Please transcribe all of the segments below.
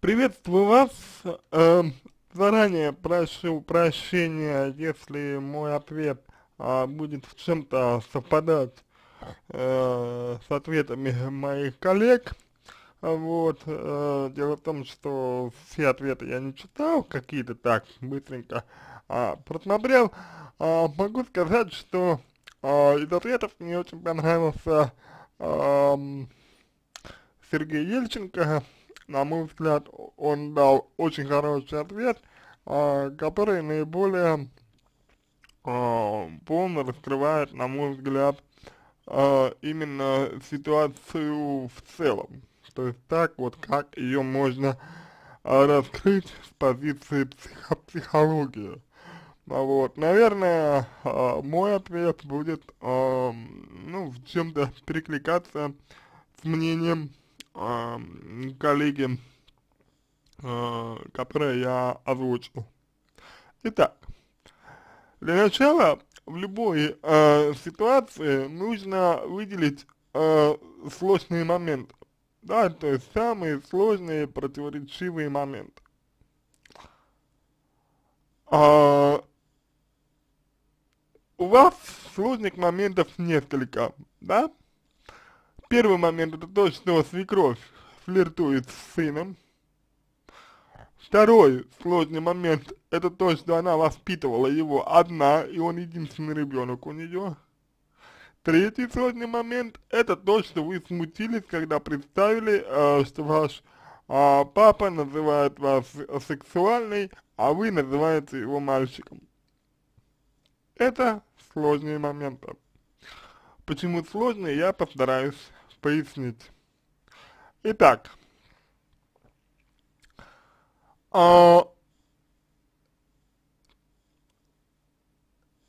Приветствую вас. Э, заранее прошу прощения, если мой ответ э, будет в чем-то совпадать э, с ответами моих коллег. Вот, э, дело в том, что все ответы я не читал, какие-то так быстренько а просмотрел. Э, могу сказать, что э, из ответов мне очень понравился э, Сергей Ельченко, на мой взгляд, он дал очень хороший ответ, э, который наиболее э, полно раскрывает, на мой взгляд, э, именно ситуацию в целом. То есть так вот, как ее можно раскрыть с позиции психо психологии. Вот, наверное, мой ответ будет, ну, в чем-то перекликаться с мнением коллеги, э, которые я озвучил. Итак, для начала в любой э, ситуации нужно выделить э, а, сложные моменты, да, то есть самые сложные противоречивые моменты. А, у вас сложных моментов несколько, да? Первый момент это то, что свекровь флиртует с сыном. Второй сложный момент это то, что она воспитывала его одна, и он единственный ребенок у нее. Третий сложный момент это то, что вы смутились, когда представили, э, что ваш э, папа называет вас э, сексуальной, а вы называете его мальчиком. Это сложные моменты. Почему сложные, я постараюсь пояснить. Итак, а,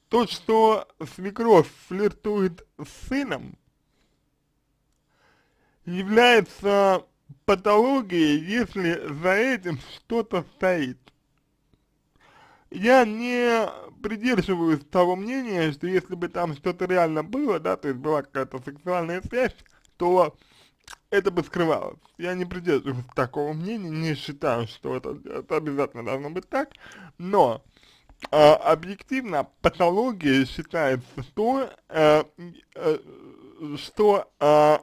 то, что свекровь флиртует с сыном, является патологией, если за этим что-то стоит. Я не придерживаюсь того мнения, что если бы там что-то реально было, да, то есть была какая-то сексуальная связь, то это бы скрывалось. Я не придерживаюсь такого мнения, не считаю, что это, это обязательно должно быть так, но э, объективно патология считается то, э, э, что э,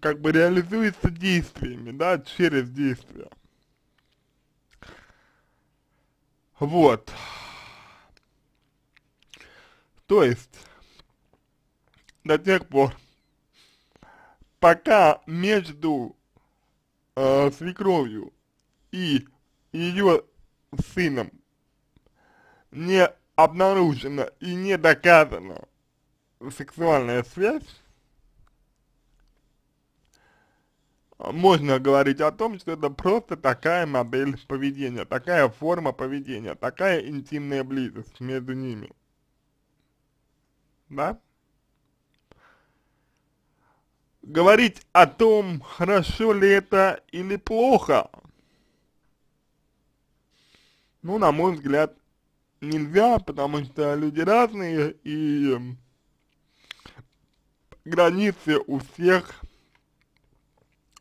как бы реализуется действиями, да, через действия. Вот. То есть, до тех пор, пока между э, свекровью и ее сыном не обнаружена и не доказана сексуальная связь, можно говорить о том, что это просто такая модель поведения, такая форма поведения, такая интимная близость между ними. Да? говорить о том, хорошо ли это или плохо, ну, на мой взгляд, нельзя, потому что люди разные, и границы у всех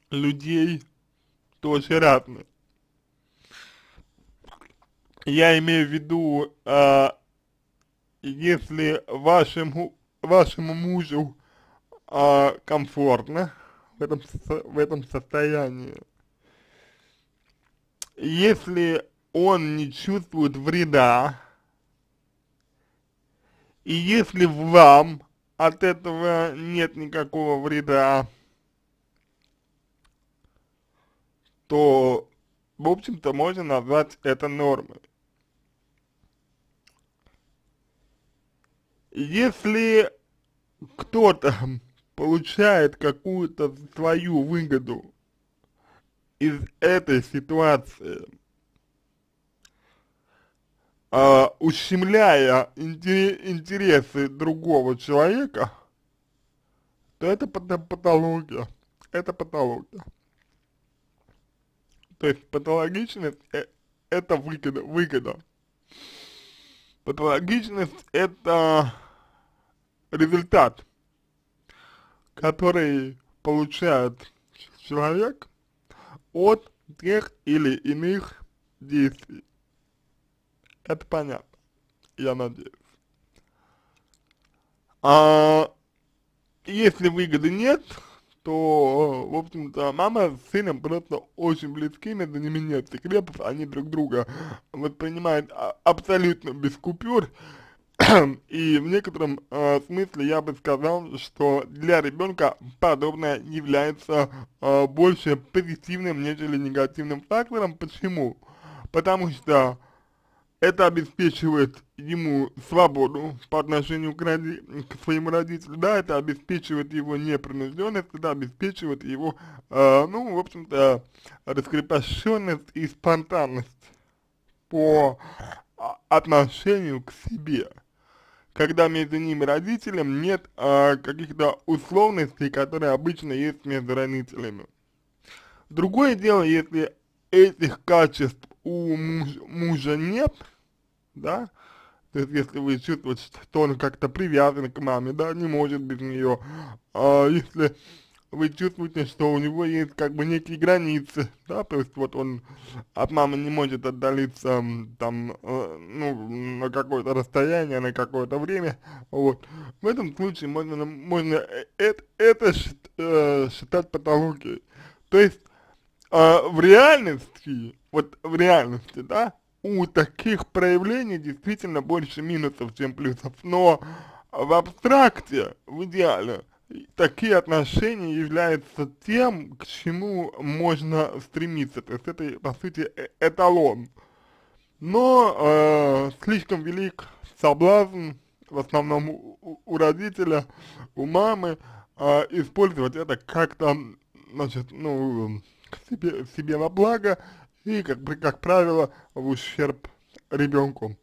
людей тоже разные. Я имею в виду, э, если вашему, вашему мужу э, комфортно в этом, в этом состоянии. Если он не чувствует вреда, и если вам от этого нет никакого вреда, то, в общем-то, можно назвать это нормой. Если кто-то получает какую-то свою выгоду из этой ситуации, э, ущемляя интересы другого человека, то это патология. Это патология. То есть патологичность э, – это выгода. выгода. Патологичность – это результат – который получает человек от тех или иных действий. Это понятно, я надеюсь. А если выгоды нет, то, в общем-то, мама с сыном просто очень близкими, между ними нет секретов, они друг друга воспринимают а, абсолютно без купюр, И в некотором э, смысле я бы сказал, что для ребенка подобное является э, больше позитивным, нежели негативным фактором. Почему? Потому что это обеспечивает ему свободу по отношению к, роди к своему родителю, да, это обеспечивает его непринужденность, это обеспечивает его, э, ну, в общем-то, раскрепощенность и спонтанность по а, отношению к себе когда между ними родителям нет а, каких-то условностей, которые обычно есть между родителями. Другое дело, если этих качеств у муж, мужа нет, да, то есть если вы чувствуете, что он как-то привязан к маме, да, не может без нее, а если вы чувствуете, что у него есть как бы некие границы, да, то есть вот он от мамы не может отдалиться там, э, ну, на какое-то расстояние, на какое-то время, вот. В этом случае можно, можно э, это, это считать патологией. То есть э, в реальности, вот в реальности, да, у таких проявлений действительно больше минусов, чем плюсов, но в абстракте, в идеале, такие отношения являются тем, к чему можно стремиться, то есть это, по сути, э эталон. Но э, слишком велик соблазн, в основном у, у родителя, у мамы, э, использовать это как-то, значит, ну, себе, себе во благо и, как, как правило, в ущерб ребенку,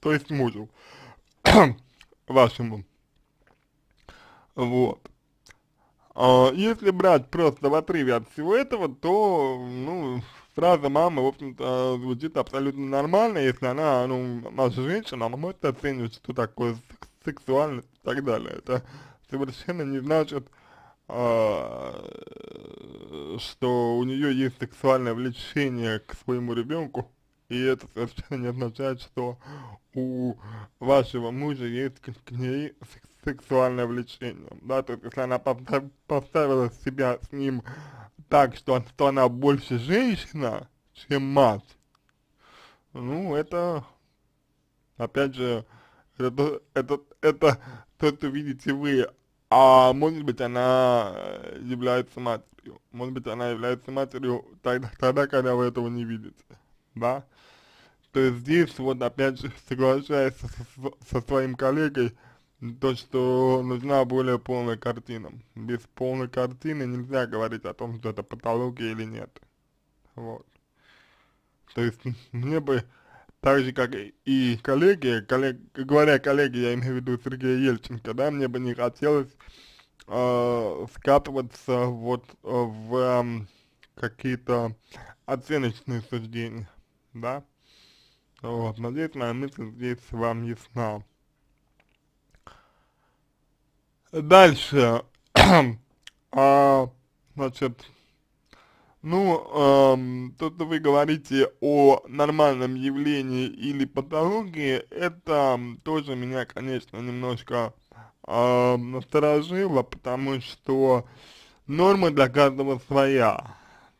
то есть мужу вашему. Вот. А если брать просто в отрыве от всего этого, то, ну, фраза мамы, в общем-то, звучит абсолютно нормально, если она, ну, наша женщина, она может оценивать, что такое сексуальность и так далее. Это совершенно не значит, а, что у нее есть сексуальное влечение к своему ребенку, и это совершенно не означает, что у вашего мужа есть к ней секс сексуальное влечение, да, то есть если она поставила себя с ним так, что, что она больше женщина, чем мать, ну, это, опять же, это, это, это то, что видите вы, а может быть она является матерью, может быть она является матерью тогда, тогда когда вы этого не видите, да, то есть здесь вот опять же соглашаясь со, со своим коллегой, то, что нужна более полная картина. Без полной картины нельзя говорить о том, что это патология или нет. Вот. То есть мне бы, так же как и коллеги, коллег, говоря коллеги, я имею в виду Сергея Ельченко, да, мне бы не хотелось э, скатываться вот э, в э, какие-то оценочные суждения, да. Вот, надеюсь, моя мысль здесь вам ясна. Дальше, а, значит, ну, э, то, что вы говорите о нормальном явлении или патологии, это тоже меня, конечно, немножко э, насторожило, потому что норма для каждого своя,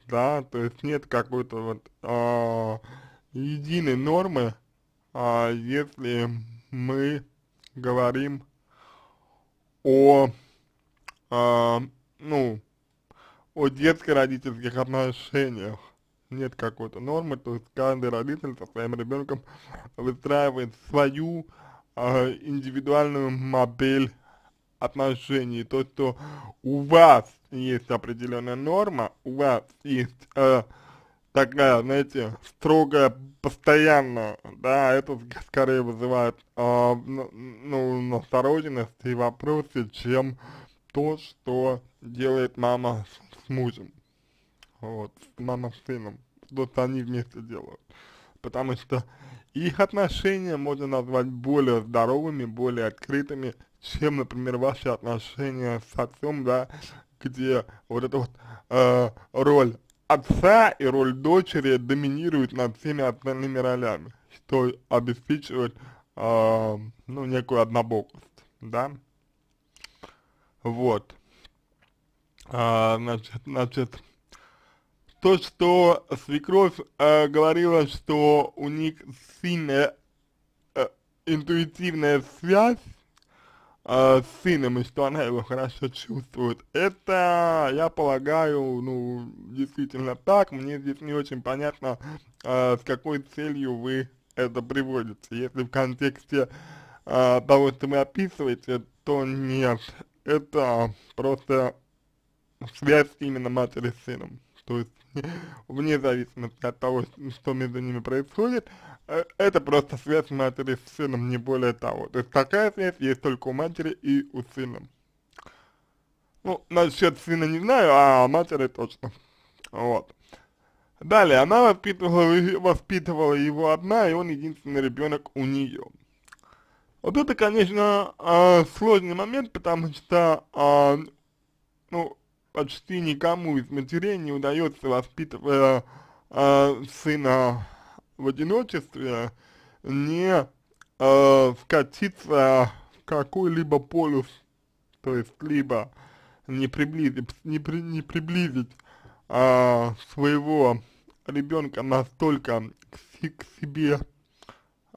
да, то есть нет какой-то вот э, единой нормы, э, если мы говорим о, э, ну, о детско-родительских отношениях нет какой-то нормы, то есть каждый родитель со своим ребенком выстраивает свою э, индивидуальную модель отношений. То, что у вас есть определенная норма, у вас есть э, такая, знаете, строгая, постоянная, да, это скорее вызывает, э, ну, настороженность и вопросы, чем то, что делает мама с, с мужем, вот, мама с сыном, то, что они вместе делают, потому что их отношения можно назвать более здоровыми, более открытыми, чем, например, ваши отношения с отцом, да, где вот эта вот э, роль отца и роль дочери доминирует над всеми остальными ролями, что обеспечивает, э, ну, некую однобокость, да. Вот. А, значит, значит, то, что свекровь э, говорила, что у них сильная э, интуитивная связь, э, сыном, и что она его хорошо чувствует. Это, я полагаю, ну, действительно так. Мне здесь не очень понятно, э, с какой целью вы это приводите. Если в контексте э, того, что вы описываете, то нет. Это просто связь именно матери с сыном то вне зависимости от того, что между ними происходит, э, это просто связь матери с сыном, не более того. То есть такая связь есть только у матери и у сына. Ну, насчет сына не знаю, а матери точно. Вот. Далее, она воспитывала, воспитывала его одна, и он единственный ребенок у нее. Вот это, конечно, э, сложный момент, потому что, э, ну, почти никому из матерей не удается воспитывая э, э, сына в одиночестве, не э, скатиться в какой-либо полюс, то есть либо не приблизить, не при, не приблизить э, своего ребенка настолько к, к себе,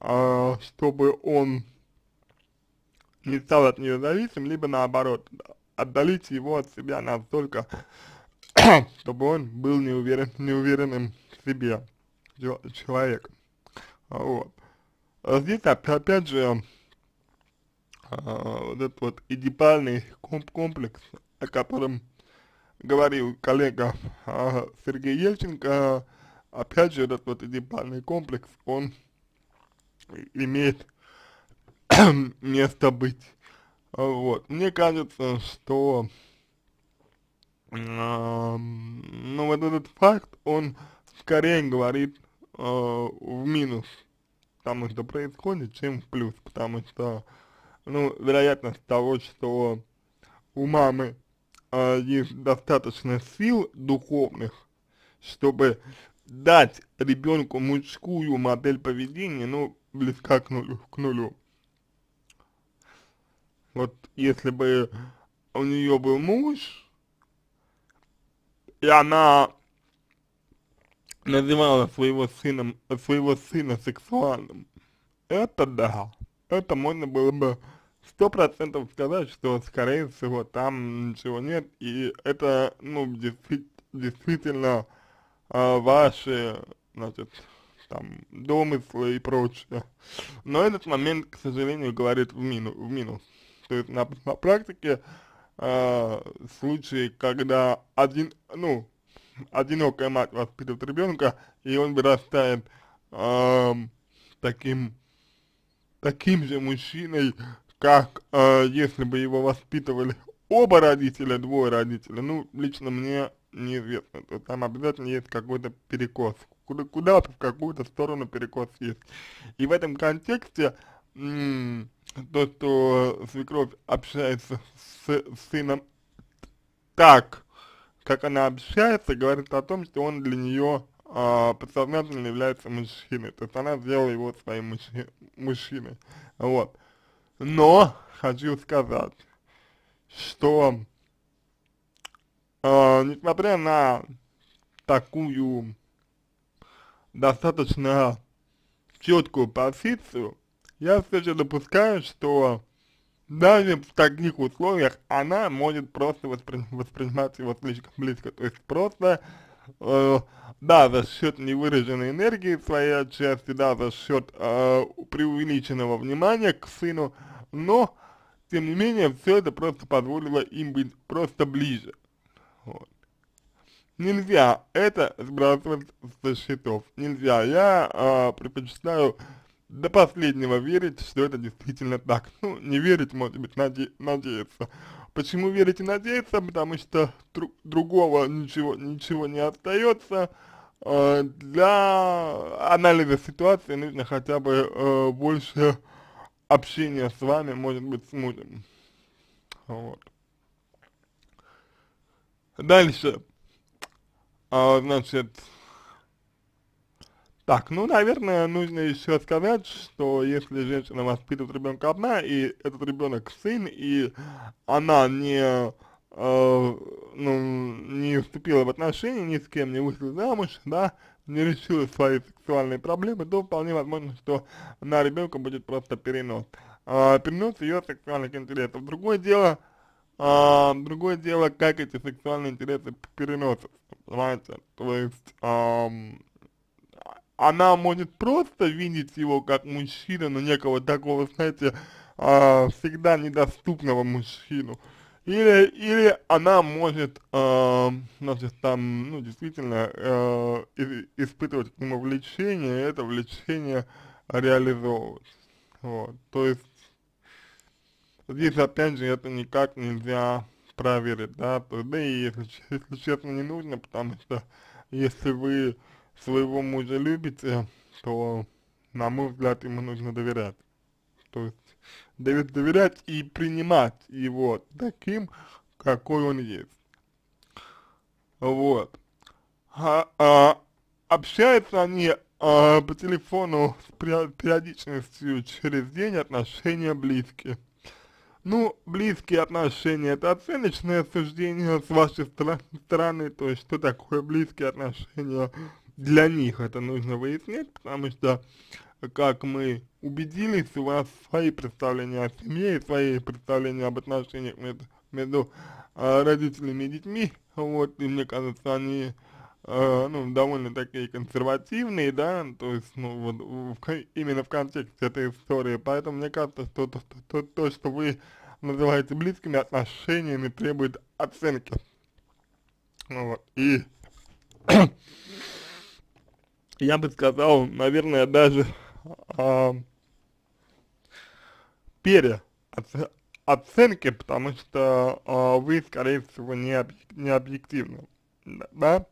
э, чтобы он не стал от нее зависим, либо наоборот, отдалите его от себя настолько, чтобы он был неуверен, неуверенным в себе человек. Вот. А здесь опять же а, вот этот вот эдипальный комплекс, о котором говорил коллега а, Сергей Ельченко, опять же этот вот эдипальный комплекс, он имеет место быть. Вот, мне кажется, что, э, ну, вот этот факт, он скорее говорит э, в минус тому, что происходит, чем в плюс, потому что, ну, вероятность того, что у мамы э, есть достаточно сил духовных, чтобы дать ребенку мужскую модель поведения, ну, близка к нулю. К нулю вот если бы у нее был муж, и она называла своего сына, своего сына сексуальным, это да, это можно было бы сто процентов сказать, что, скорее всего, там ничего нет, и это, ну, действи действительно э, ваши, значит, там, домыслы и прочее. Но этот момент, к сожалению, говорит в, мину в минус то есть на, на практике э, случаи, когда один, ну, одинокая мать воспитывает ребенка, и он вырастает э, таким, таким же мужчиной, как э, если бы его воспитывали оба родителя, двое родителей, ну, лично мне неизвестно, то там обязательно есть какой-то перекос, куда-то куда в какую-то сторону перекос есть. И в этом контексте, то, что свекровь общается с сыном так, как она общается, говорит о том, что он для нее а, подсознательно является мужчиной. То есть она сделала его своим мужчиной. Вот. Но хочу сказать, что а, несмотря на такую достаточно четкую позицию, я все же допускаю, что даже в таких условиях она может просто воспри воспринимать его слишком близко, то есть просто, э, да, за счет невыраженной энергии своей отчасти, да, за счет э, преувеличенного внимания к сыну, но, тем не менее, все это просто позволило им быть просто ближе. Вот. Нельзя это сбрасывать со счетов, нельзя. Я э, предпочитаю до последнего верить, что это действительно так. Ну, не верить, может быть, наде надеяться. Почему верить и надеяться? Потому что другого ничего, ничего не остается. Э, для анализа ситуации нужно хотя бы э, больше общения с вами, может быть, с мужем. Вот. Дальше. А, значит, так, ну, наверное, нужно еще сказать, что если женщина воспитывает ребенка одна, и этот ребенок сын, и она не, э, ну, не вступила в отношения ни с кем, не вышла замуж, да, не решила свои сексуальные проблемы, то вполне возможно, что на ребенка будет просто перенос. Э, перенос ее сексуальных интересов. Другое дело, а, другое дело, как эти сексуальные интересы переносятся, понимаете? То есть, ам, она может просто видеть его как мужчину, но некого такого, знаете, э, всегда недоступного мужчину. Или, или она может, э, значит, там, ну, действительно, э, испытывать к нему влечение, и это влечение реализовывать. Вот, то есть, здесь, опять же, это никак нельзя проверить, да, то, да и, если, если честно, не нужно, потому что, если вы, э, своего мужа любите, э, то, на мой взгляд, ему нужно доверять. То есть доверять и принимать его таким, какой он есть. Вот. А, а, общаются они а, по телефону с периодичностью через день, отношения близкие. Ну, близкие отношения – это оценочное суждение с вашей стороны, то есть что такое близкие отношения – для них это нужно выяснять, потому что, как мы убедились, у вас свои представления о семье и свои представления об отношениях между, между а, э, родителями и детьми, вот, и мне кажется, они, э, ну, довольно такие консервативные, да, то есть, ну, вот, в, именно в контексте этой истории, поэтому мне кажется, что то, то, то, то что вы называете близкими отношениями, требует оценки, ну вот, и я бы сказал, наверное, даже э, а, переоценки, потому что э, вы, скорее всего, не, об, не объективны, да?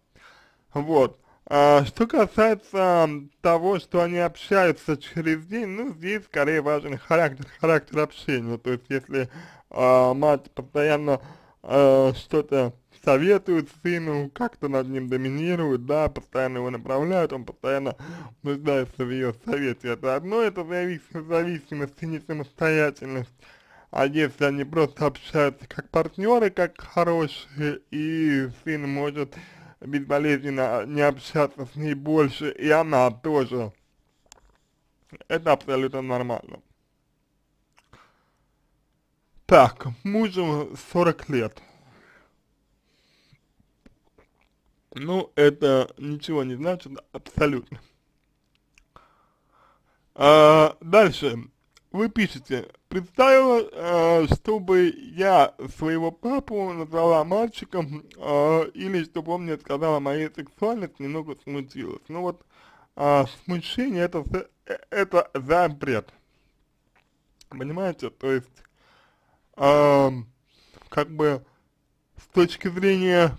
Вот. А, что касается того, что они общаются через день, ну, здесь скорее важен характер, характер общения, то есть, если а, мать постоянно а, что-то советуют сыну, как-то над ним доминируют, да, постоянно его направляют, он постоянно нуждается в ее совете. Это одно, это зависимость, зависимость и не самостоятельность. А если они просто общаются как партнеры, как хорошие, и сын может безболезненно не общаться с ней больше, и она тоже. Это абсолютно нормально. Так, мужу 40 лет. ну, это ничего не значит абсолютно. А, дальше. Вы пишете, представила, э, чтобы я своего папу назвала мальчиком, э, или чтобы он мне сказал о моей сексуальности, немного смутилась. Ну вот, а, смущение это, э, это запрет Понимаете? То есть, как бы, с точки зрения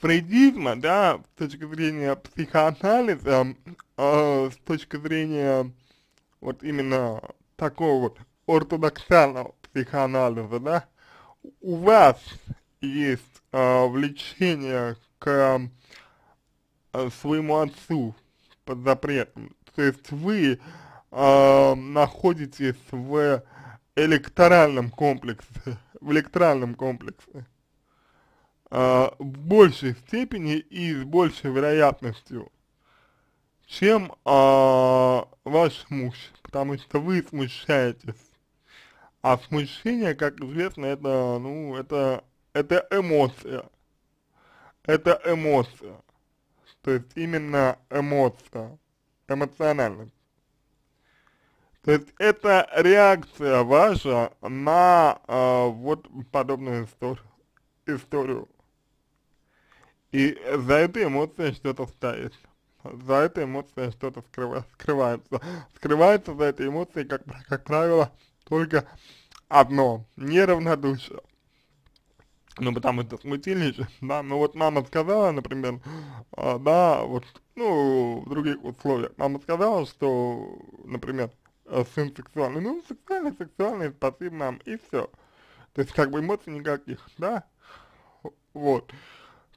фрейдизма, да, с точки зрения психоанализа, э, с точки зрения вот именно такого вот ортодоксального психоанализа, да, у вас есть э, влечение к э, своему отцу под запретом, то есть вы э, находитесь в э, электоральном комплексе, в электоральном комплексе э, а, в большей степени и с большей вероятностью, чем э, ваш муж, потому что вы смущаетесь. А смущение, как известно, это, ну, это, это эмоция. Это эмоция. То есть именно эмоция, эмоциональность. То есть это реакция ваша на э, вот подобную историю. историю. И за этой эмоцией что-то ставится. За этой эмоцией что-то скрывается. Скрывается за этой эмоцией, как, как правило, только одно – неравнодушие. Ну, потому что смутились, да, ну вот мама сказала, например, а, да, вот, ну, в других условиях, мама сказала, что, например, э, сын сексуальный, ну, сексуальный, сексуальный, спасибо нам, и все. То есть, как бы эмоций никаких, да, вот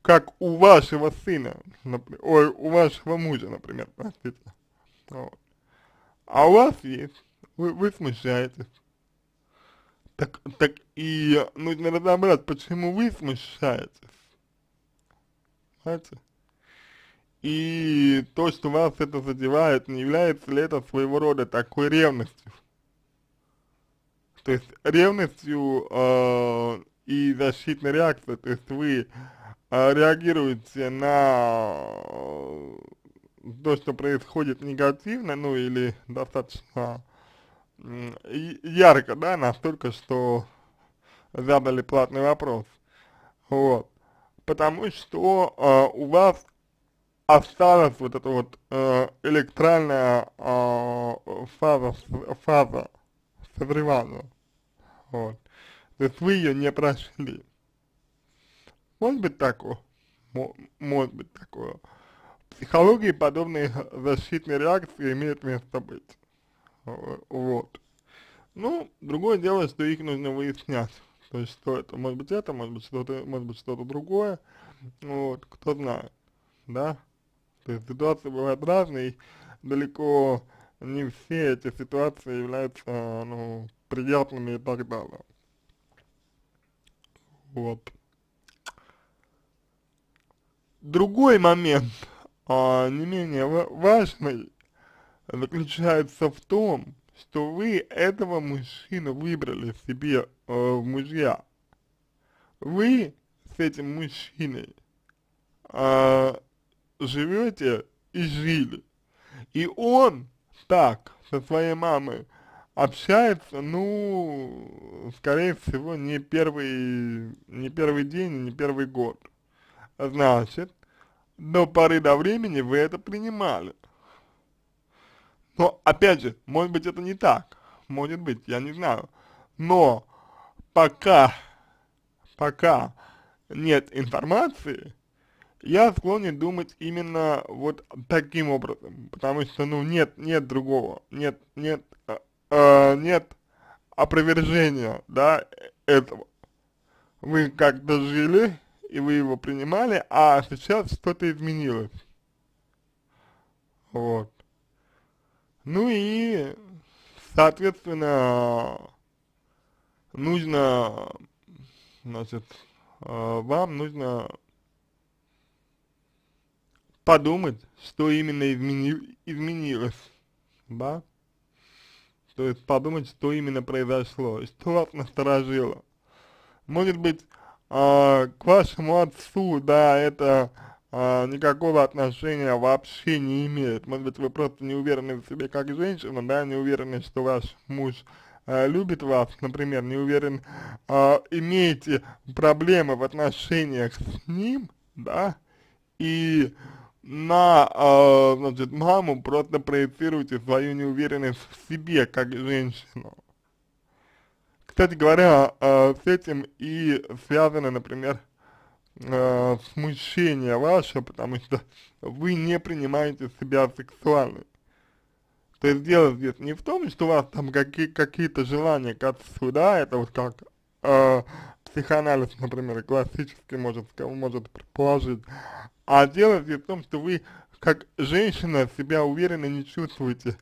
как у вашего сына, ой, у вашего мужа, например, простите. Вот. А у вас есть, вы, вы смущаетесь. Так, так и нужно разобрать, почему вы смущаетесь. Понимаете? И то, что вас это задевает, не является ли это своего рода такой ревностью? То есть ревностью э, и защитной реакцией, то есть вы а, реагируете на то, что происходит негативно, ну или достаточно ярко, да, настолько, что задали платный вопрос. Вот. Потому что э, у вас осталась вот эта вот э, электральная э, фаза, фаза созревания. Вот. То есть вы ее не прошли. Может быть такое? Может быть такое. В психологии подобные защитные реакции имеют место быть. Вот. Ну, другое дело, что их нужно выяснять. То есть, что это, может быть это, может быть что-то, может быть что-то другое. Вот, кто знает, да? То есть ситуации бывают разные, далеко не все эти ситуации являются, ну, приятными и так далее. Вот. Другой момент, а, не менее важный, заключается в том, что вы этого мужчину выбрали себе э, в мужья. Вы с этим мужчиной э, живете и жили. И он так со своей мамой общается, ну, скорее всего, не первый, не первый день, не первый год. Значит, до поры до времени вы это принимали. Но, опять же, может быть это не так, может быть, я не знаю. Но пока, пока нет информации, я склонен думать именно вот таким образом, потому что, ну, нет, нет другого, нет, нет, э, э нет опровержения, да, этого. Вы как-то жили, и вы его принимали, а сейчас что-то изменилось. Вот. Ну и, соответственно, нужно, значит, э, вам нужно подумать, что именно измени, изменилось, да? То есть подумать, что именно произошло, что вас насторожило. Может быть, а, к вашему отцу, да, это э, никакого отношения вообще не имеет. Может быть, вы просто не уверены в себе как женщина, да, не уверены, что ваш муж э, любит вас, например, не уверен, э, имеете проблемы в отношениях с ним, да, и на, э, значит, маму просто проецируете свою неуверенность в себе как женщину. Кстати говоря, а, с этим и связано, например, э, смущение ваше, потому что вы не принимаете себя сексуальной. То есть дело здесь не в том, что у вас там какие, какие-то желания как сюда, это вот как э, психоанализ, например, классический может, может предположить, а дело здесь в том, что вы как женщина себя уверенно не чувствуете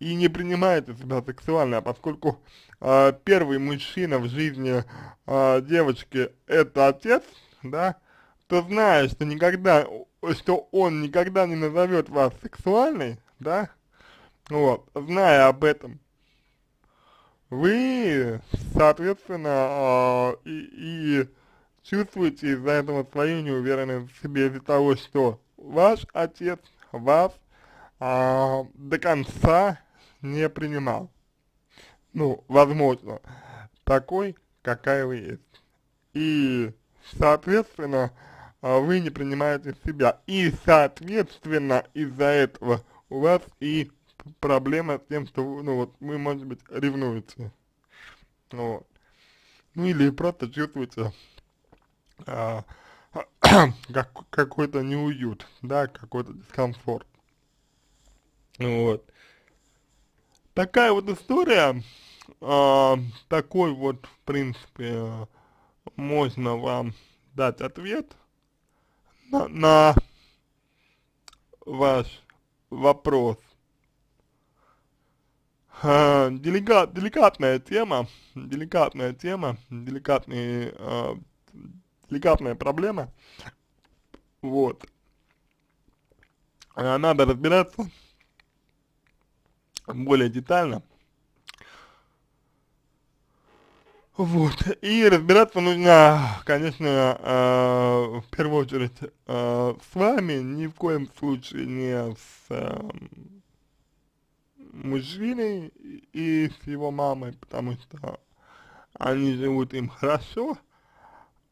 и не принимает из себя сексуально, а поскольку э, первый мужчина в жизни э, девочки это отец, да, то зная, что никогда, что он никогда не назовет вас сексуальной, да, вот, зная об этом, вы, соответственно, э, и, и чувствуете из-за этого свою неуверенность в себе, из-за того, что ваш отец вас э, до конца не принимал. Ну, возможно, такой, какая вы есть. И, соответственно, а, вы не принимаете себя. И, соответственно, из-за этого у вас и проблема с тем, что ну, вот, вы, может быть, ревнуете. Ну, ну или просто чувствуете а, как, какой-то неуют, да, какой-то дискомфорт. Ну, вот. Такая вот история, э, такой вот, в принципе, можно вам дать ответ на, на ваш вопрос. Э, а, делика, деликатная тема, деликатная тема, деликатный, э, деликатная проблема, вот. Э, надо разбираться более детально. Вот, и разбираться нужно, конечно, э, в первую очередь э, с вами, ни в коем случае не с э, мужчиной и с его мамой, потому что они живут им хорошо,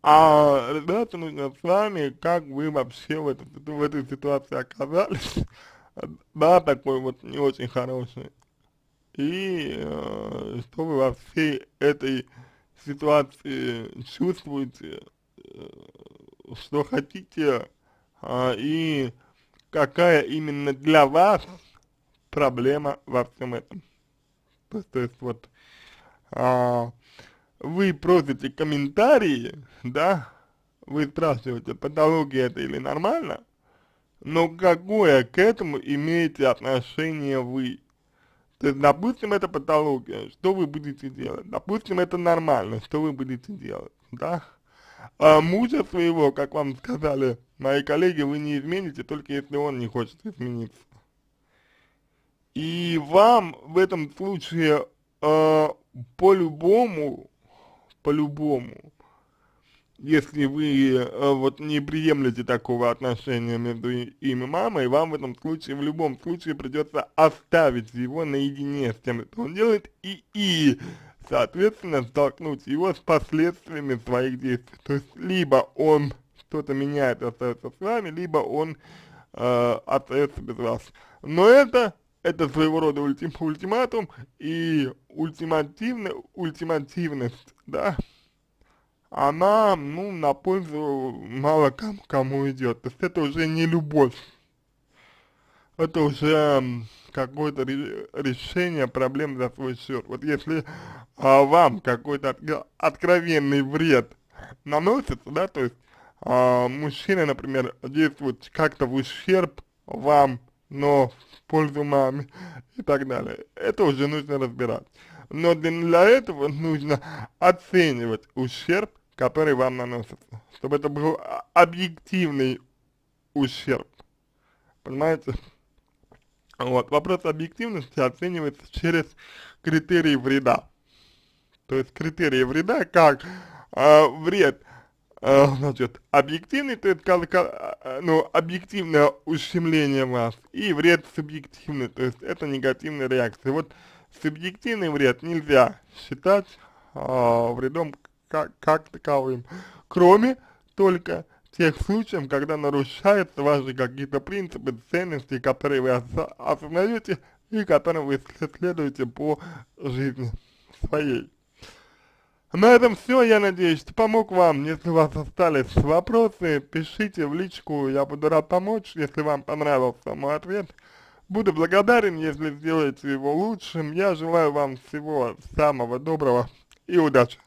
а разбираться нужно с вами, как вы вообще в, этот, в этой ситуации оказались, да, такой вот не очень хороший. И э, что вы во всей этой ситуации чувствуете, э, что хотите, э, и какая именно для вас проблема во всем этом. То, то есть вот э, вы просите комментарии, да, вы спрашиваете, патология это или нормально, но какое к этому имеете отношение вы? То есть, допустим, это патология, что вы будете делать? Допустим, это нормально, что вы будете делать, да? А мужа своего, как вам сказали мои коллеги, вы не измените, только если он не хочет измениться. И вам в этом случае э, по-любому, по-любому, если вы э, вот не приемлете такого отношения между им и мамой, вам в этом случае, в любом случае придется оставить его наедине с тем, что он делает, и, и соответственно, столкнуть его с последствиями своих действий. То есть, либо он что-то меняет и остается с вами, либо он э, остается без вас. Но это, это своего рода ультим, ультиматум и ультимативно, ультимативность, да, она, ну, на пользу мало кому, кому идет. То есть это уже не любовь. Это уже какое-то решение проблем за свой счет. Вот если а, вам какой-то откровенный вред наносится, да, то есть а, мужчина, например, действует как-то в ущерб вам, но в пользу маме и так далее, это уже нужно разбирать но для, для этого нужно оценивать ущерб который вам наносится, чтобы это был объективный ущерб, понимаете? Вот, вопрос объективности оценивается через критерии вреда, то есть критерии вреда как э, вред, э, значит, объективный, то есть, как, как, э, ну, объективное ущемление вас, и вред субъективный, то есть, это негативная реакция. Вот субъективный вред нельзя считать э, вредом как, как таковым, кроме только тех случаев, когда нарушаются ваши какие-то принципы, ценности, которые вы осознаете и которые вы следуете по жизни своей. На этом все, я надеюсь, что помог вам. Если у вас остались вопросы, пишите в личку, я буду рад помочь, если вам понравился мой ответ. Буду благодарен, если сделаете его лучшим. Я желаю вам всего самого доброго и удачи.